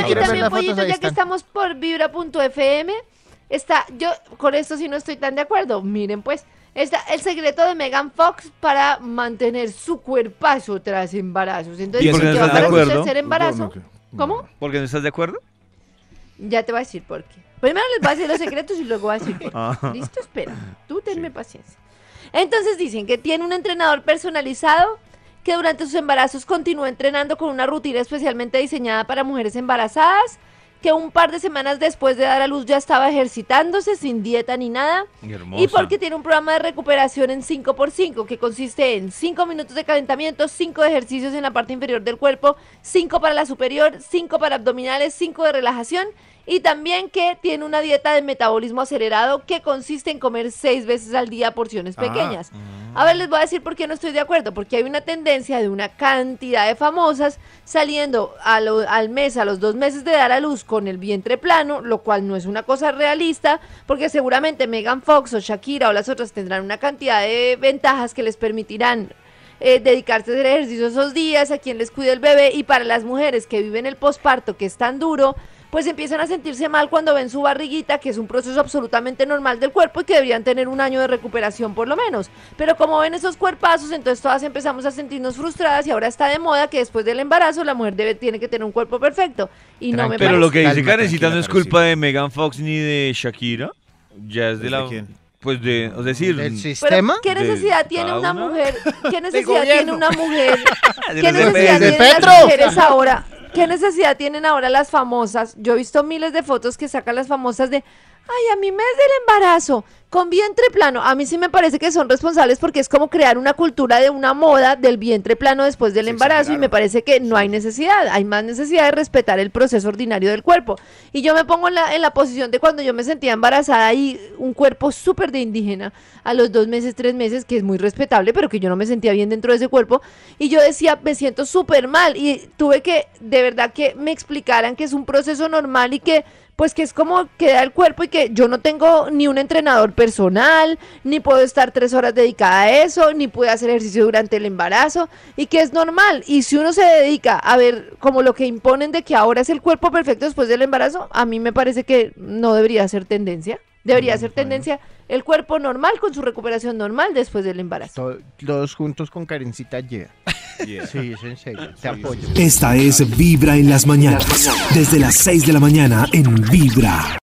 Bueno, y también, Pollito, ya que estamos por vibra.fm, está, yo con esto sí no estoy tan de acuerdo. Miren, pues, está el secreto de Megan Fox para mantener su cuerpazo tras embarazos. Entonces, si no estás de embarazo, ¿cómo? ¿Porque no estás de acuerdo? Ya te voy a decir por qué. Primero les voy a decir los secretos y luego voy a decir por ah. Listo, espera. Tú tenme paciencia. Entonces dicen que tiene un entrenador personalizado que durante sus embarazos continuó entrenando con una rutina especialmente diseñada para mujeres embarazadas, que un par de semanas después de dar a luz ya estaba ejercitándose sin dieta ni nada. Y porque tiene un programa de recuperación en 5x5, que consiste en 5 minutos de calentamiento, 5 ejercicios en la parte inferior del cuerpo, 5 para la superior, 5 para abdominales, 5 de relajación y también que tiene una dieta de metabolismo acelerado que consiste en comer seis veces al día porciones ah, pequeñas. Mm. a ver, les voy a decir por qué no estoy de acuerdo, porque hay una tendencia de una cantidad de famosas saliendo al mes, a los dos meses de dar a luz con el vientre plano, lo cual no es una cosa realista, porque seguramente Megan Fox o Shakira o las otras tendrán una cantidad de ventajas que les permitirán eh, dedicarse a hacer ejercicio esos días, a quien les cuide el bebé y para las mujeres que viven el posparto que es tan duro, pues empiezan a sentirse mal cuando ven su barriguita, que es un proceso absolutamente normal del cuerpo y que deberían tener un año de recuperación por lo menos. Pero como ven esos cuerpazos, entonces todas empezamos a sentirnos frustradas y ahora está de moda que después del embarazo la mujer debe, tiene que tener un cuerpo perfecto. Y no me Pero lo que dice Karencita no es culpa de Megan Fox ni de Shakira. Ya es de la... Pues de, ¿El mm, sistema? ¿Qué necesidad tiene una mujer? ¿Qué necesidad tiene una mujer? ¿Qué necesidad tiene las mujeres ahora? ¿Qué necesidad tienen ahora las famosas? Yo he visto miles de fotos que sacan las famosas de, ay, a mi mes del embarazo, con vientre plano. A mí sí me parece que son responsables porque es como crear una cultura de una moda del vientre plano después del embarazo y me parece que no hay necesidad, hay más necesidad de respetar el proceso ordinario del cuerpo. Y yo me pongo en la, en la posición de cuando yo me sentía embarazada y un cuerpo súper de indígena a los dos meses, tres meses, que es muy respetable, pero que yo no me sentía bien dentro de ese cuerpo. Y yo decía, me siento súper mal y tuve que, de verdad, que me explicaran que es un proceso normal y que pues que es como queda el cuerpo y que yo no tengo ni un entrenador personal, ni puedo estar tres horas dedicada a eso, ni puedo hacer ejercicio durante el embarazo, y que es normal. Y si uno se dedica a ver como lo que imponen de que ahora es el cuerpo perfecto después del embarazo, a mí me parece que no debería ser tendencia. Debería ser tendencia el cuerpo normal con su recuperación normal después del embarazo. todos juntos con Karencita Yeah. Sí, es en Te apoyo. Esta es Vibra en las mañanas. Desde las 6 de la mañana en Vibra.